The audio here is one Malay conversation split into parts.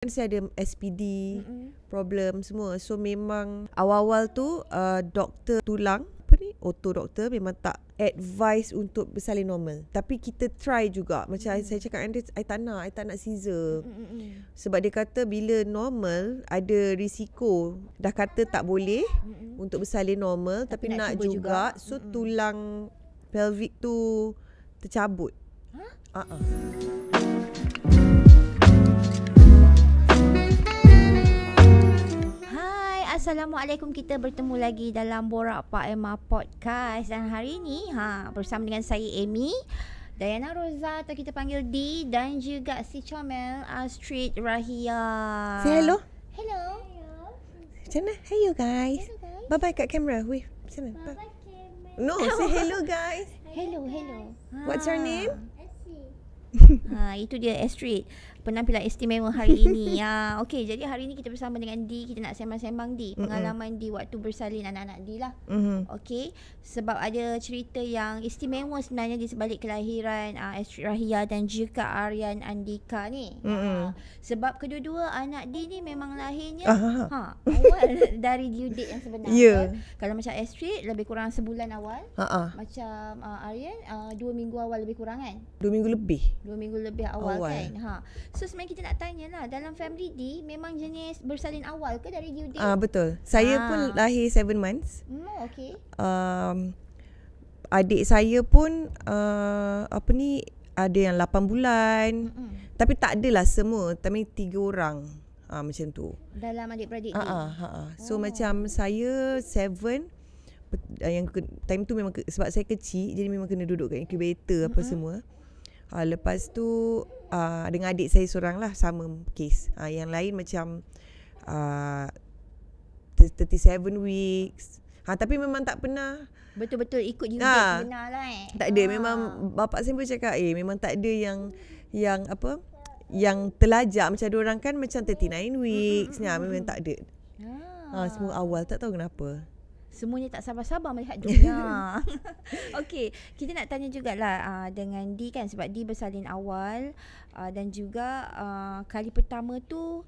Kan saya ada SPD mm-hmm. problem semua. So memang awal-awal tu uh, doktor tulang apa ni auto doktor memang tak advice untuk bersalin normal. Tapi kita try juga. Macam mm saya cakap Andre, I tak nak, saya tak nak scissor. Mm-hmm. Sebab dia kata bila normal ada risiko. Dah kata tak boleh mm-hmm. untuk bersalin normal tapi, tapi nak, juga. juga. So mm-hmm. tulang pelvic tu tercabut. Ha? Huh? Uh-uh. Ah, ah. Assalamualaikum. Kita bertemu lagi dalam Borak Pak Emma Podcast dan hari ini ha bersama dengan saya Amy, Diana Rosa atau kita panggil D dan juga si Chomel Astrid Rahia. Say hello. Hello. Macam mana? Hey you guys. Bye bye kat kamera. Bye bye kamera. No, say hello guys. Hello, hello. What's your ah. name? Astrid. ha, itu dia Astrid penampilan istimewa hari ini. ya, okey, jadi hari ini kita bersama dengan Di, kita nak sembang-sembang Di, pengalaman Di waktu bersalin anak-anak Di lah. Mm-hmm. Okey, sebab ada cerita yang istimewa sebenarnya di sebalik kelahiran uh, Astrid Rahia dan juga Aryan Andika ni. Mm-hmm. Ha, sebab kedua-dua anak Di ni memang lahirnya ah. ha, awal dari due date yang sebenarnya. Yeah. Kalau macam Astrid, lebih kurang sebulan awal. Ha-ha. Macam uh, Aryan, uh, dua minggu awal lebih kurang kan? Dua minggu lebih. Dua minggu lebih awal, awal. kan? Ha. So sebenarnya kita nak tanya lah Dalam family D Memang jenis bersalin awal ke dari due date? Ah, betul Saya ah. pun lahir 7 months Oh hmm, Okay um, Adik saya pun uh, Apa ni Ada yang 8 bulan Mm-mm. Tapi tak adalah semua Tapi tiga orang ha, Macam tu Dalam adik-beradik ha, ha, ha. So oh. macam saya 7 yang time tu memang sebab saya kecil jadi memang kena duduk kat incubator apa mm-hmm. semua. Uh, lepas tu uh, dengan adik saya seorang lah sama kes. Uh, ah, yang lain macam uh, 37 weeks. Ha, tapi memang tak pernah Betul-betul ikut juga ha, benar lah eh. Tak ada. Ha. Memang bapak saya pun cakap, eh memang tak ada yang yang apa yang telajak macam dia orang kan macam 39 weeks. Mm-hmm. Ya, memang tak ada. Ha. ha. semua awal tak tahu kenapa. Semuanya tak sabar-sabar melihat dunia. Okay, kita nak tanya jugalah uh, dengan D kan sebab D bersalin awal uh, dan juga uh, kali pertama tu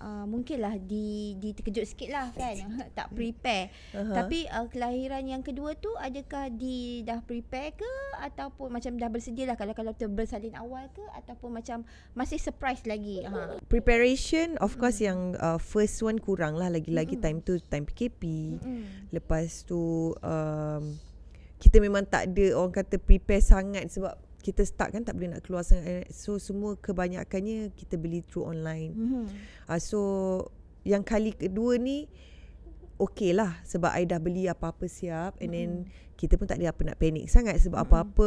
uh, mungkinlah di di terkejut sikitlah kan tak prepare uh-huh. tapi uh, kelahiran yang kedua tu adakah di dah prepare ke ataupun macam dah bersedia lah kalau kalau terbersalin awal ke ataupun macam masih surprise lagi uh-huh. preparation of course mm. yang uh, first one kurang lah lagi-lagi hmm time tu time PKP hmm lepas tu um, kita memang tak ada orang kata prepare sangat sebab kita start kan tak boleh nak keluar sangat eh, so semua kebanyakannya kita beli through online mm-hmm. uh, so yang kali kedua ni okey lah sebab I dah beli apa-apa siap and mm-hmm. then mhm. kita pun tak ada apa nak panik sangat sebab mm-hmm. apa-apa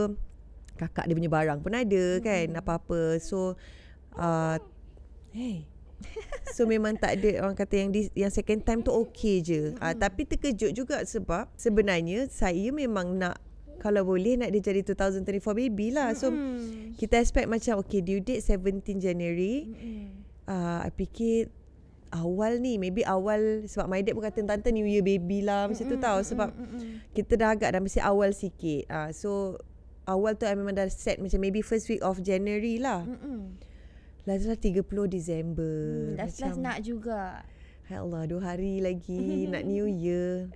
kakak dia punya barang pun ada mm-hmm. kan mhm. apa-apa so uh, hey so memang tak ada orang kata yang di, yang second time tu okey je. hmm Uh, tapi terkejut juga sebab sebenarnya saya memang nak kalau boleh nak dia jadi 2024 baby lah. So mm-hmm. kita expect macam okay due date 17 January. Ah mm-hmm. uh, I fikir awal ni maybe awal sebab my dad pun kata tante new year baby lah mm-hmm. macam tu tau sebab mm-hmm. kita dah agak dah mesti awal sikit. Ah uh, so awal tu I memang dah set macam maybe first week of January lah. Hmm. Last 30 lah Disember. Mm, last nak juga. Ya Allah, dua hari lagi nak new year.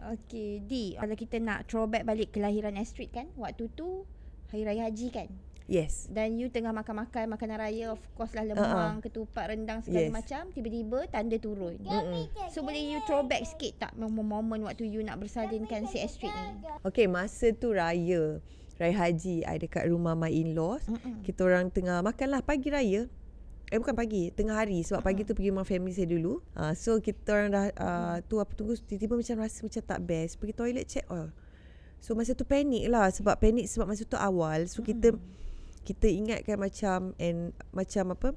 Okay D Kalau kita nak throwback balik Kelahiran Astrid kan Waktu tu Hari Raya Haji kan Yes Dan you tengah makan-makan Makanan raya Of course lah uh-uh. lemang uh-huh. Ketupat rendang Segala yes. macam Tiba-tiba tanda turun mm-hmm. So boleh you throwback sikit tak momen waktu you nak bersalinkan Si Astrid ni Okay masa tu raya Raya Haji I dekat rumah my in-laws mm-hmm. Kita orang tengah makan lah Pagi raya Eh bukan pagi Tengah hari Sebab pagi hmm. tu pergi rumah family saya dulu uh, So kita orang dah uh, Tu apa tunggu Tiba-tiba macam rasa macam tak best Pergi toilet check oil So masa tu panik lah Sebab panik sebab masa tu awal So kita hmm. Kita ingatkan macam And Macam apa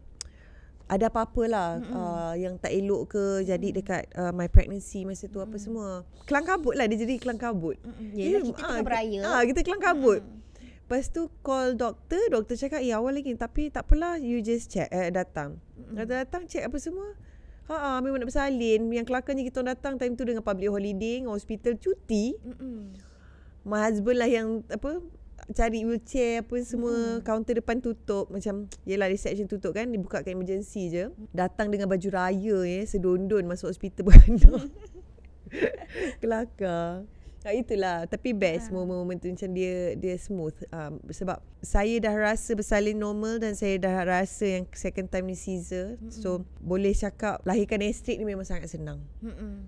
Ada apa-apa lah hmm. uh, Yang tak elok ke Jadi hmm. dekat uh, My pregnancy Masa tu hmm. apa semua Kelang kabut lah Dia jadi kelang kabut hmm. Yelah, Yelah kita tengah beraya Kita kelang kabut hmm. Lepas tu call doktor, doktor cakap, "Eh, awal lagi tapi tak apalah, you just check eh datang." Datang datang check apa semua. Ha ah, memang nak bersalin. Yang kelakarnya kita datang time tu dengan public holiday, hospital cuti. Mm-mm. My husband lah yang apa cari wheelchair apa semua, mm. kaunter depan tutup macam yelah reception tutup kan, dibuka kan emergency je. Datang dengan baju raya eh, sedondon masuk hospital berandu. Kelakar. Ah, itulah tapi best ha. Ah. moment moment tu macam dia dia smooth um, sebab saya dah rasa bersalin normal dan saya dah rasa yang second time ni caesar Mm-mm. so boleh cakap lahirkan estrik ni memang sangat senang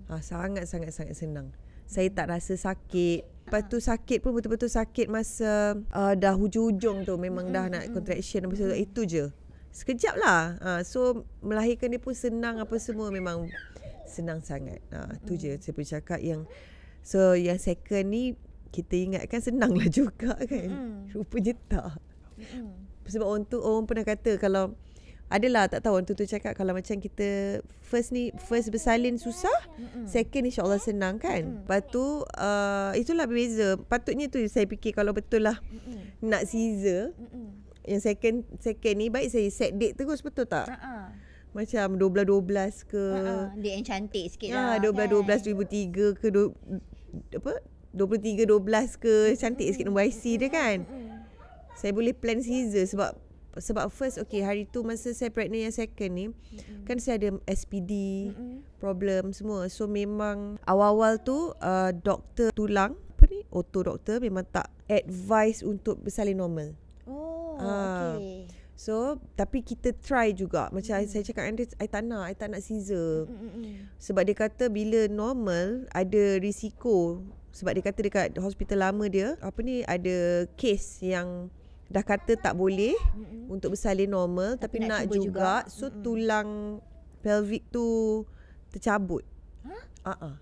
ha, sangat sangat sangat senang saya tak rasa sakit Lepas ah. tu sakit pun betul-betul sakit masa uh, dah hujung-hujung tu memang dah nak contraction apa semua itu je sekejap lah uh, so melahirkan dia pun senang apa semua memang senang sangat uh, tu je mm. saya boleh cakap yang So yang second ni kita ingatkan senanglah juga kan. Mm-hmm. Rupanya tak. Mm-hmm. Sebab orang tu orang pernah kata kalau adalah tak tahu orang tu tu cakap kalau macam kita first ni first bersalin susah, mm second insya-Allah senang kan. Mm-hmm. Lepas tu uh, itulah beza. Patutnya tu saya fikir kalau betul lah mm nak caesar mm yang second second ni baik saya set date terus betul tak? Uh-huh. Macam 12-12 ke. Uh-uh, dia yang cantik sikit ya, lah. 12-12 kan? 2003 ke apa 23 12 ke mm-hmm. cantik sikit nombor IC dia kan mm-hmm. saya boleh plan caesar sebab sebab first okay hari tu masa saya pregnant yang second ni mm-hmm. kan saya ada SPD mm-hmm. problem semua so memang awal-awal tu uh, doktor tulang apa ni auto doktor memang tak advice untuk bersalin normal oh uh, okay So Tapi kita try juga Macam mm. saya cakap dengan dia I tak nak I tak nak scissor Sebab dia kata Bila normal Ada risiko Sebab dia kata Dekat hospital lama dia Apa ni Ada case yang Dah kata tak boleh Mm-mm. Untuk bersalin normal Tapi, tapi nak, nak juga, juga. So Mm-mm. tulang Pelvic tu Tercabut Ha? Huh? Uh-uh.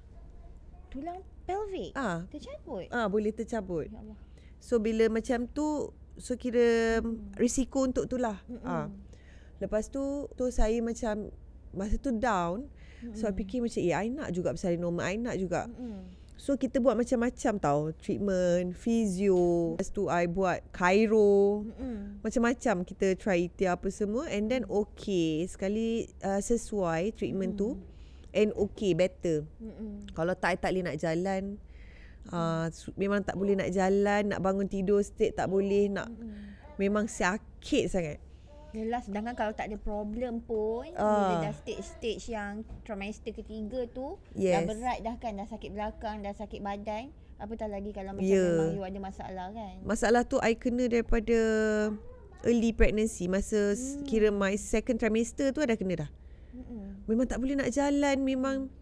Tulang pelvic? Ah. Tercabut? Ah, Boleh tercabut Ya Allah So bila macam tu So kira hmm. risiko untuk tu lah. Hmm. Ha. Lepas tu, tu saya macam masa tu down. Hmm. So I fikir macam eh I nak juga bersalin normal. I nak juga. Hmm. So kita buat macam-macam tau Treatment, physio Lepas tu I buat Cairo mm. Macam-macam kita try itu apa semua And then okay Sekali uh, sesuai treatment mm. tu And okay, better Mm-mm. Kalau tak, I tak boleh nak jalan Uh, memang tak boleh nak jalan, nak bangun tidur state tak boleh, nak hmm memang sakit sangat. Yelah sedangkan kalau tak ada problem pun uh. dah stage-stage yang trimester ketiga tu yes. Dah berat dah kan Dah sakit belakang Dah sakit badan Apatah lagi kalau macam yeah. memang you ada masalah kan Masalah tu I kena daripada Early pregnancy Masa hmm. kira my second trimester tu Dah kena dah mm Memang tak boleh nak jalan Memang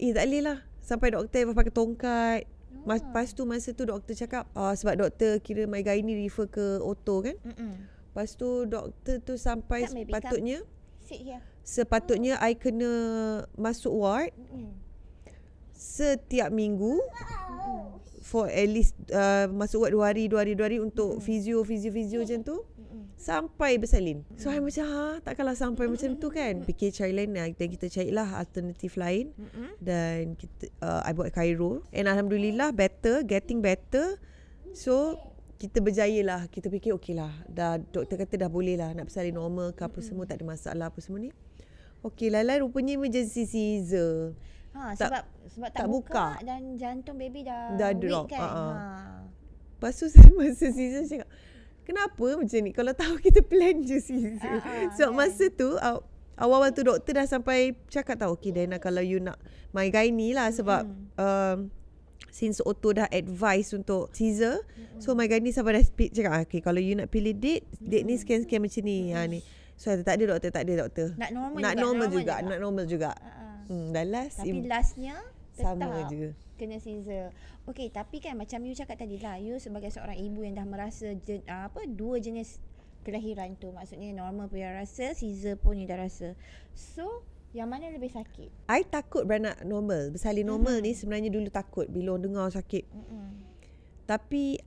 Eh tak boleh lah sampai doktor Eva pakai tongkat. Ah. Mas, lepas tu masa tu doktor cakap uh, sebab doktor kira my guy ni refer ke auto kan. Mm-mm. Lepas tu doktor tu sampai come, sepatutnya sepatutnya oh. I kena masuk ward Mm-mm. setiap minggu. Ah, for at least uh, masuk buat dua hari, dua hari, dua hari untuk mm. physio, physio, physio macam tu. Mm. Sampai bersalin. So, mm. I macam, ha, tak kalah sampai mm. macam tu kan. Mm. Fikir cari lain dan kita carilah alternatif lain. Mm. Dan kita, uh, I buat Cairo. And Alhamdulillah, better, getting better. So, kita berjaya lah. Kita fikir, okey lah. Dah, doktor kata dah boleh lah nak bersalin normal ke apa mm. semua. Tak ada masalah apa semua ni. Okey lah lah, rupanya emergency caesar. Ha, tak, sebab sebab tak, tak buka, buka dan jantung baby dah dah drop. Kan? Ha. Lepas tu saya masa season cakap, kenapa macam ni? Kalau tahu kita plan je season. Ha, ha sebab so, kan? masa tu awal-awal tu doktor dah sampai cakap tau, okay Diana kalau you nak my guy ni lah sebab hmm. um, since Otto dah advice untuk teaser mm-hmm. so my guy ni sampai dah speak cakap okay kalau you nak pilih date date ni hmm. scan-scan macam ni mm ha, ni. Hmm. so tak ada doktor tak ada doktor nak normal nak juga, normal juga, juga. nak normal juga uh-huh. Mm, dah last. Tapi im- lastnya tetap sama je. kena scissor. Okay, tapi kan macam you cakap tadi lah. You sebagai seorang ibu yang dah merasa je, ah, apa dua jenis kelahiran tu. Maksudnya normal punya rasa, scissor pun you dah rasa. So, yang mana lebih sakit? I takut beranak normal. Bersalin normal hmm ni sebenarnya dulu takut. Bila orang dengar sakit. hmm Tapi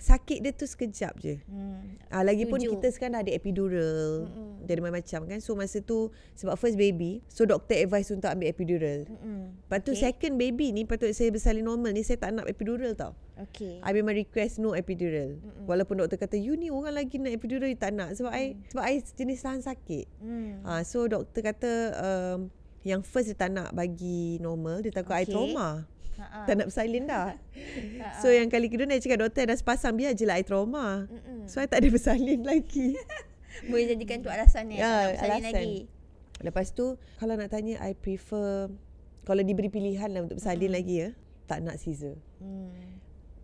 sakit dia tu sekejap je. Mm. Ah, lagipun Tujuh. kita sekarang ada epidural. hmm dari macam-macam kan So masa tu Sebab first baby So doktor advise untuk ambil epidural mm-hmm. Lepas tu okay. second baby ni Patut saya bersalin normal ni Saya tak nak epidural tau Okay I memang request no epidural mm-hmm. Walaupun doktor kata You ni orang lagi nak epidural You tak nak Sebab mm. Sebab I jenis tahan sakit mm. ha, So doktor kata um, Yang first dia tak nak bagi normal Dia takut okay. trauma Tak nak bersalin dah Ha-ha. So yang kali kedua ni cakap doktor Dah sepasang Biar je lah I trauma Mm-mm. So I tak ada bersalin lagi Boleh jadikan tu alasan ni. Ya, yeah, alasan. Lagi. Lepas tu, kalau nak tanya, I prefer... Kalau diberi pilihan lah untuk bersalin hmm. lagi ya. Tak nak Caesar. Hmm.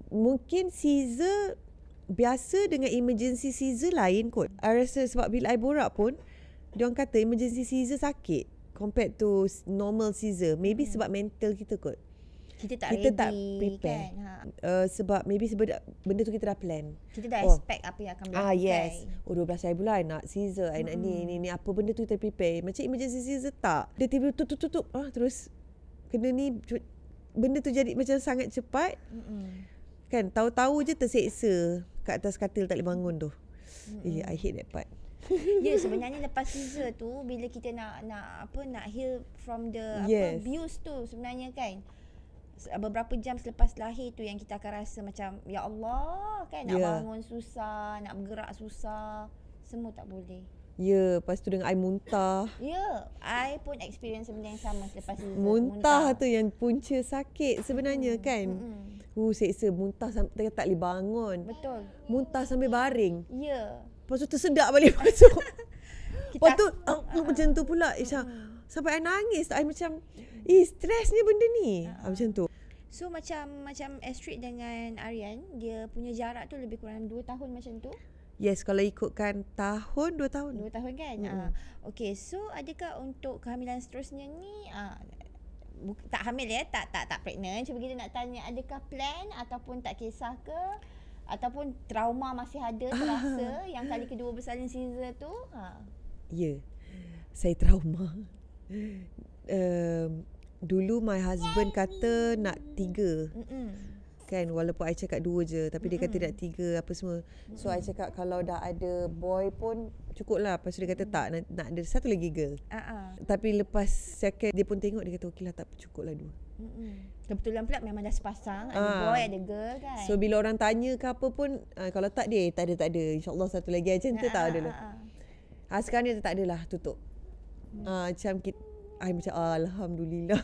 Mungkin Caesar biasa dengan emergency Caesar lain kot. I rasa sebab bila I borak pun, diorang kata emergency Caesar sakit compared to normal Caesar. Maybe hmm. sebab mental kita kot kita tak kita ready tak prepare. kan uh, sebab maybe sebab benda tu kita dah plan kita dah oh. expect apa yang akan ah, berlaku ah yes kan? oh dua belas pula I nak caesar I nak ni, ni ni apa benda tu kita prepare macam emergency caesar tak dia tiba tutup tutup, tutup. ah terus kena ni benda tu jadi macam sangat cepat Mm-mm. kan tahu-tahu je terseksa kat atas katil tak boleh bangun tu Mm-mm. yeah, I hate that part Ya yeah, sebenarnya lepas caesar tu bila kita nak nak apa nak heal from the yes. apa abuse tu sebenarnya kan beberapa jam selepas lahir tu yang kita akan rasa macam ya Allah kan nak yeah. bangun susah, nak bergerak susah, semua tak boleh. Ya, yeah, lepas tu dengan I muntah. Ya, yeah, I pun experience benda yang sama selepas muntah, muntah tu yang punca sakit sebenarnya mm. kan. Hmm. Uh, seksa muntah sampai tak boleh bangun. Betul. Muntah sampai baring. Ya. Yeah. Lepas tu tersedak balik masuk. Kita lepas tu uh, uh, macam tu pula Isha. Mm-hmm. Sampai I nangis saya macam Eh stress ni benda ni uh-huh. Macam tu So macam macam Astrid dengan Aryan Dia punya jarak tu lebih kurang 2 tahun macam tu Yes kalau ikutkan tahun 2 tahun 2 tahun kan mm-hmm. uh, Okay so adakah untuk kehamilan seterusnya ni uh, bu- Tak hamil ya tak tak tak pregnant Cuma kita nak tanya adakah plan ataupun tak kisah ke Ataupun trauma masih ada terasa Yang kali kedua bersalin Caesar tu uh. Ya yeah. Saya trauma uh, dulu my husband kata nak tiga. Mm-mm. Kan walaupun I cakap dua je tapi Mm-mm. dia kata nak tiga apa semua. Mm-mm. So I cakap kalau dah ada boy pun cukup lah. Lepas dia kata tak nak, nak ada satu lagi girl. Uh-uh. Tapi lepas second dia pun tengok dia kata okey lah tak cukup lah dua. Mm-mm. Kebetulan pula memang dah sepasang ada ah. boy ada girl kan. So bila orang tanya ke apa pun uh, kalau tak dia eh, tak ada tak ada. InsyaAllah satu lagi aja uh-uh. tak ada lah. Uh-uh. Ha, sekarang ni tak adalah tutup. Ah, macam kita, I macam Alhamdulillah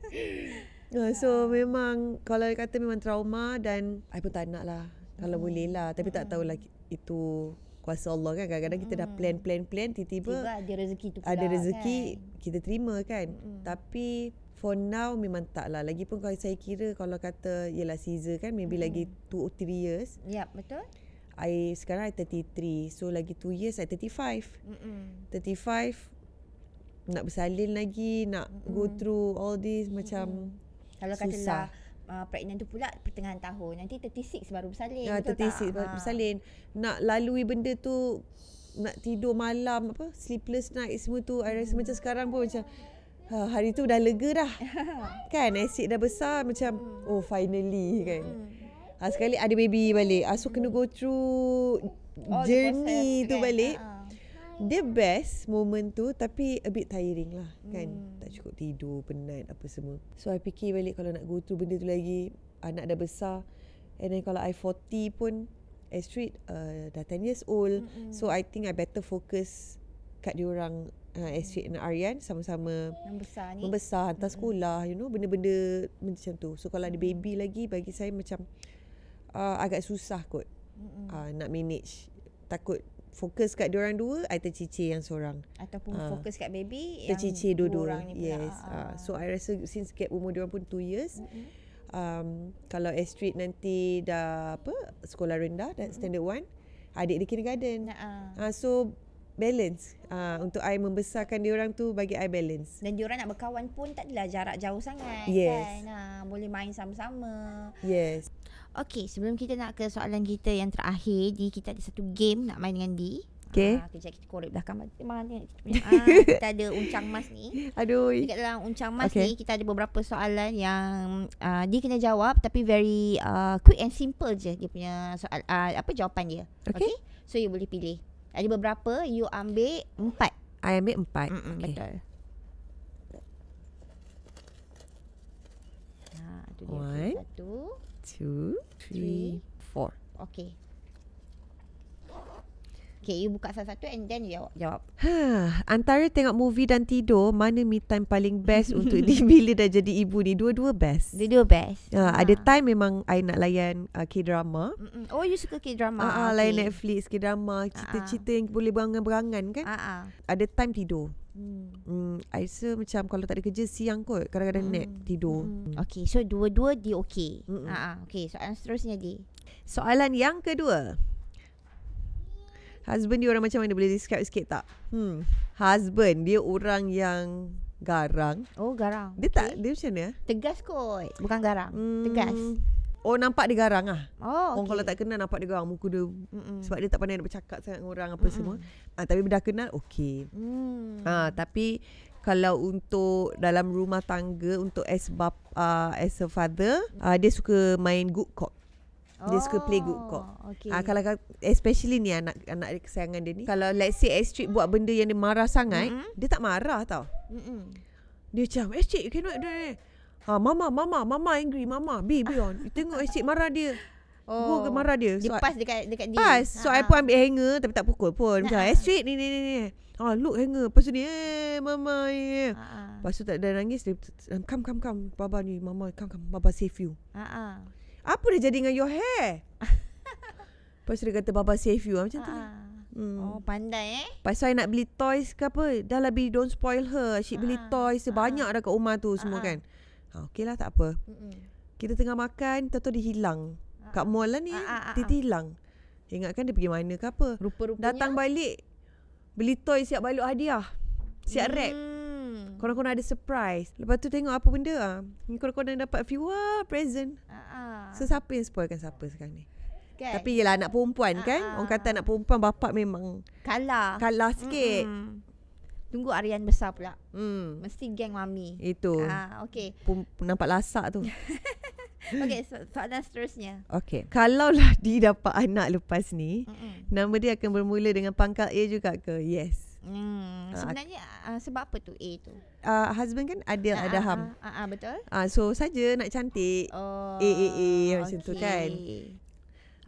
ah, So uh. memang Kalau kata memang trauma Dan I pun tak nak lah Kalau hmm. boleh lah Tapi lah hmm. tak tahulah Itu Kuasa Allah kan Kadang-kadang kita dah hmm. plan plan plan Tiba-tiba ada rezeki tu pula Ada rezeki kan? Kita terima kan hmm. Tapi For now memang tak lah Lagipun kalau saya kira Kalau kata Yelah Caesar kan Maybe hmm. lagi 2 or 3 years Ya yep, betul I, sekarang I 33 So lagi 2 years I 35 Mm-mm. 35 nak bersalin lagi nak mm-hmm. go hmm. through all this macam mm-hmm. kalau katalah susah. Lah, uh, pregnant tu pula pertengahan tahun nanti 36 baru bersalin ha, betul 36 tak baru ha. bersalin nak lalui benda tu nak tidur malam apa sleepless night semua tu I rasa macam sekarang pun macam ha, hari tu dah lega dah kan asyik dah besar macam hmm. oh finally kan ha, sekali ada baby balik ha, so kena go through All journey tu kan? balik ha. ha dia best moment tu tapi a bit tiring lah kan hmm. tak cukup tidur penat apa semua so i fikir balik kalau nak go through benda tu lagi anak dah besar and then kalau i 40 pun Astrid uh, dah 10 years old hmm. so i think i better focus kat dia orang uh, Astrid hmm. and Aryan sama-sama membesar ni membesar hantar hmm. sekolah you know benda-benda macam tu so kalau ada baby lagi bagi saya macam uh, agak susah kot uh, nak manage takut fokus kat orang dua I tercicir yang seorang ataupun uh, fokus kat baby yang tercicir dua-dua orang ni yes pula. Uh, ah, so I rasa since gap umur dia pun 2 years mm-hmm. um kalau Astrid nanti dah apa sekolah rendah dan mm-hmm. standard 1 adik di kindergarten nah, uh. so balance uh, untuk I membesarkan dia orang tu bagi I balance dan dia orang nak berkawan pun tak adalah jarak jauh sangat yes. kan nah uh, boleh main sama-sama yes Okay, sebelum kita nak ke soalan kita yang terakhir, di kita ada satu game nak main dengan D. Okay. Ah, kejap kita korek belakang. Memang ni. Ah, kita ada uncang mas ni. Aduh. Dekat dalam uncang mas okay. ni, kita ada beberapa soalan yang uh, ah, dia kena jawab tapi very uh, quick and simple je dia punya soal, uh, apa jawapan dia. Okay. okay. So, you boleh pilih. Ada beberapa, you ambil empat. I ambil empat. Mm okay. Betul. Satu. two, three, four. Okay. Okay you buka satu-satu And then you jawab, jawab. Ha, antara tengok movie dan tidur Mana me time paling best Untuk di bila dah jadi ibu ni Dua-dua best Dua-dua best uh, ha. Ada time memang I nak layan uh, K-drama Oh you suka K-drama uh, okay. Layan Netflix K-drama ah, Cerita-cerita yang boleh berangan-berangan kan uh-uh. Ada time tidur Hmm. hmm. I rasa macam kalau tak ada kerja siang kot Kadang-kadang hmm. nap tidur hmm. Okay so dua-dua dia okay hmm. Okay soalan seterusnya dia Soalan yang kedua Husband dia orang macam mana Boleh describe sikit tak hmm. Husband dia orang yang Garang Oh garang Dia tak okay. Dia macam mana eh? Tegas kot Bukan garang hmm. Tegas Oh nampak dia garang ah. Oh, okay. oh kalau tak kenal nampak dia garang muka dia Mm-mm. sebab dia tak pandai nak bercakap sangat dengan orang apa Mm-mm. semua. Ah tapi dah kenal okey. Mm. Ah tapi kalau untuk dalam rumah tangga untuk as bab uh, ah, as a father, ah dia suka main good cop. Dia oh, suka playgroup kok okay. ha, kalau, Especially ni anak anak kesayangan dia ni Kalau let's say Astrid buat benda yang dia marah sangat mm-hmm. Dia tak marah tau mm-hmm. Dia macam Astrid you cannot do that ha, Mama, mama, mama angry Mama, be, be on you Tengok Astrid marah dia Oh. Gua ke marah dia. Dia so, pas dekat dekat dia. Pas. So ha I pun ambil hanger tapi tak pukul pun. Macam eh ni ni ni ni. Ah oh, look hanger. Lepas tu ni eh mama ye. Yeah. Ha-ha. Lepas tu tak ada nangis dia come come come baba ni mama come come baba save you. Ha ah. ah apa dah jadi dengan your hair? Lepas dia kata, Baba save you. Ah, macam tu. Lah. Ah, ah. Hmm. Oh, pandai eh. Pasal I nak beli toys ke apa. Dah lah be don't spoil her. Asyik beli toys. sebanyak uh. dah kat rumah tu semua kan. Ha, okay lah, tak apa. Mm-mm. Kita tengah makan, tentu dia hilang. Uh. Kat mall lah ni, uh, uh, uh, dia dia pergi mana ke apa. rupa Datang balik, beli toys siap balut hadiah. Siap mm. rap. Hmm. Korang-korang ada surprise Lepas tu tengok apa benda ah. Ni korang-korang dapat few Wah present uh-huh. So siapa yang spoilkan siapa sekarang ni okay. Tapi yelah anak perempuan uh-huh. kan Orang kata anak perempuan bapak memang Kalah Kalah sikit mm. Tunggu Aryan besar pula mm. Mesti geng mami Itu Ah okay. Pum- nampak lasak tu Okay so- soalan seterusnya Okay Kalaulah dia dapat anak lepas ni Mm-mm. Nama dia akan bermula dengan pangkal A juga ke Yes Hmm, ah, sebenarnya uh, sebab apa tu A tu? Uh, husband kan Adil uh, Adham. Ah uh, uh, uh, betul. Ah uh, so saja nak cantik. Oh, A A A macam okay. tu kan.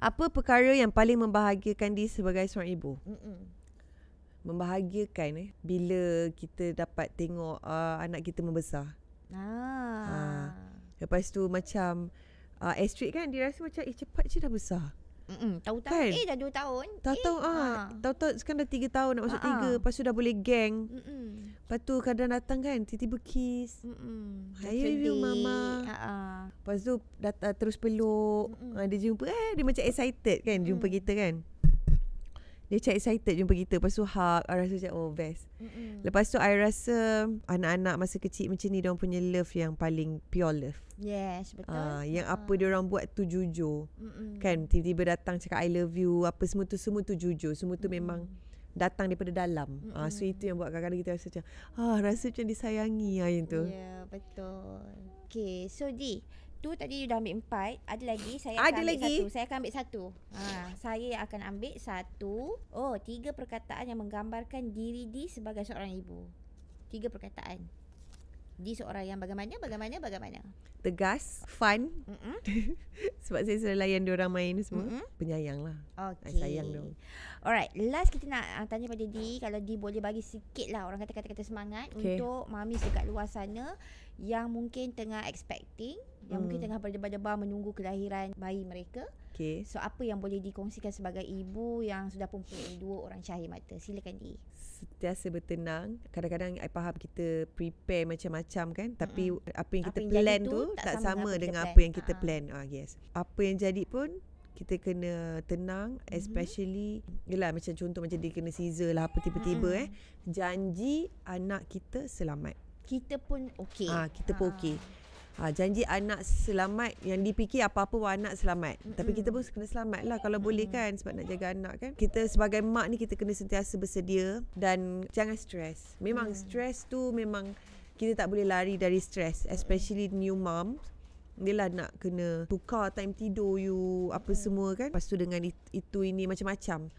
Apa perkara yang paling membahagiakan di sebagai seorang ibu? Mm-mm. Membahagiakan eh bila kita dapat tengok uh, anak kita membesar. Ah. Uh, lepas tu macam uh, Astrid kan dia rasa macam eh cepat je dah besar. Mm-mm, tahu-tahu kan? Eh dah 2 tahun Tahu-tahu eh, ah, ah. Tahu-tahu sekarang dah 3 tahun Nak masuk 3 uh-huh. Lepas tu dah boleh geng, Mm-mm. Lepas tu kadang datang kan Tiba-tiba kiss Mm-mm. Hi Tentu you mama uh-huh. Lepas tu dat- Terus peluk uh, Dia jumpa eh, Dia macam excited kan Jumpa mm. kita kan dia macam excited jumpa kita Lepas tu hug I rasa macam oh best Mm-mm. Lepas tu I rasa Anak-anak masa kecil macam ni Diorang punya love yang paling pure love Yes betul uh, Yang uh. apa diorang buat tu jujur Mm-mm. Kan tiba-tiba datang cakap I love you Apa semua tu semua tu jujur Semua tu Mm-mm. memang Datang daripada dalam uh, So itu yang buat kadang-kadang kita rasa macam ah, Rasa macam disayangi lah yang tu Ya yeah, betul Okay so Di tu tadi you dah ambil empat Ada lagi Saya akan ada ambil lagi. satu Saya akan ambil satu ha, Saya akan ambil satu Oh tiga perkataan yang menggambarkan diri di sebagai seorang ibu Tiga perkataan this seorang yang bagaimana bagaimana bagaimana tegas fun mm-hmm. sebab saya selalu layan dia orang main semua mm-hmm. penyayanglah okay. sayang dia alright last kita nak uh, tanya pada D kalau D boleh bagi sikit lah orang kata kata-kata semangat okay. untuk mami dekat luar sana yang mungkin tengah expecting yang hmm. mungkin tengah berdebar-debar menunggu kelahiran bayi mereka Okay. So apa yang boleh dikongsikan sebagai ibu yang sudah pun punya dua orang cahaya mata? Silakan di. Setiasa bertenang. Kadang-kadang I faham kita prepare macam-macam kan. Tapi mm-hmm. apa yang kita apa plan yang tu, tu tak sama, sama dengan apa yang kita plan. Ah, yes. Apa yang jadi pun kita kena tenang mm-hmm. especially mm-hmm. yelah macam contoh macam dia kena scissor lah apa tiba-tiba mm-hmm. eh janji anak kita selamat kita pun okey ah ha, kita ha. pun okey Ha, janji anak selamat yang dipikir apa-apa pun anak selamat. Mm-hmm. Tapi kita pun kena selamat lah kalau mm-hmm. boleh kan sebab nak jaga anak kan. Kita sebagai mak ni kita kena sentiasa bersedia dan jangan stres. Memang mm. stres tu memang kita tak boleh lari dari stres. Especially new mom. Dia lah nak kena tukar time tidur you apa mm. semua kan. Lepas tu dengan itu ini macam-macam.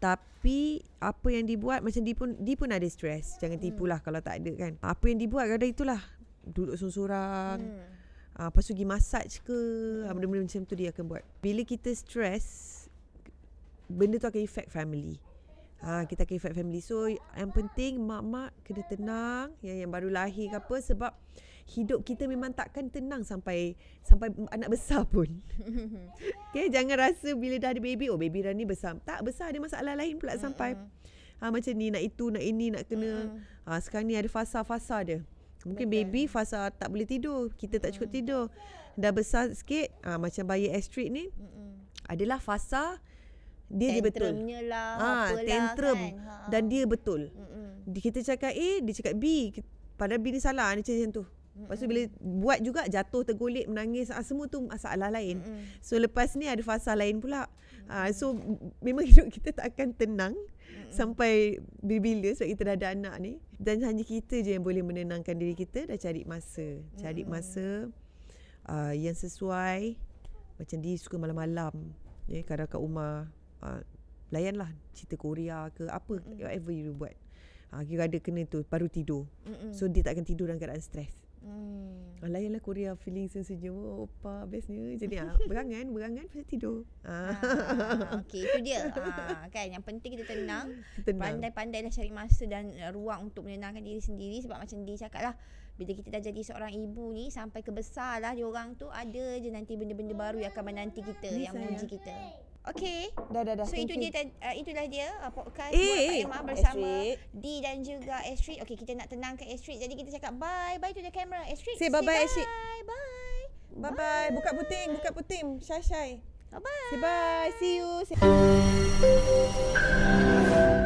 Tapi apa yang dibuat macam dia pun dia pun ada stres. Jangan tipulah mm. Lah kalau tak ada kan. Apa yang dibuat kadang itulah duduk sorang-sorang. Hmm. Ah lepas tu pergi massage ke, ah, hmm. benda-benda macam tu dia akan buat. Bila kita stress benda tu akan efek family. ha, kita akan effect family. So yang penting mak-mak kena tenang yang yang baru lahir ke apa sebab hidup kita memang takkan tenang sampai sampai anak besar pun. okay, jangan rasa bila dah ada baby, oh baby dah ni besar. Tak besar ada masalah lain pula mm-hmm. sampai ha, macam ni nak itu, nak ini, nak kena. Mm-hmm. Ha, sekarang ni ada fasa-fasa dia. Mungkin baby fasa tak boleh tidur, kita tak cukup tidur. Dah besar sikit, uh, macam bayi Astrid ni, adalah fasa dia dia betul. Tantrumnya lah. Ha, tantrum. Kan? Ha. Dan dia betul. Mm-mm. Kita cakap A, dia cakap B. pada B ni salah, dia cakap macam tu. Lepas tu bila buat juga, jatuh tergolek, menangis, ah, semua tu masalah lain. Mm-mm. So lepas ni ada fasa lain pula. Ha, so memang hidup kita tak akan tenang Mm-mm. sampai bila-bila sebab kita dah ada anak ni dan hanya kita je yang boleh menenangkan diri kita dan cari masa cari hmm. masa uh, yang sesuai macam dia suka malam-malam ya yeah, kadang kat rumah uh, layanlah cerita Korea ke apa hmm. whatever you buat ha uh, you ada kena tu baru tidur hmm. so dia tak akan tidur dalam keadaan stres Hmm. Ah, lainlah Korea feeling sejuk oh, opa bestnya. Jadi ah, berangan, berangan pasal tidur. Ah. ah Okey, itu dia. Ah, kan yang penting kita tenang. tenang. pandai dah cari masa dan eh, ruang untuk menenangkan diri sendiri sebab macam dia cakap lah bila kita dah jadi seorang ibu ni sampai ke lah dia orang tu ada je nanti benda-benda baru yang akan menanti kita, ni yang menguji kita. Okay Dah dah dah So itu dia uh, Itulah dia uh, Podcast eh, buat Emma eh, Bersama D dan juga Astrid Okay kita nak tenangkan Astrid Jadi kita cakap bye Bye tu the camera Astrid Say, say bye Astrid. bye Bye bye Bye Buka puting Buka puting Syai syai Bye bye Say bye See you say-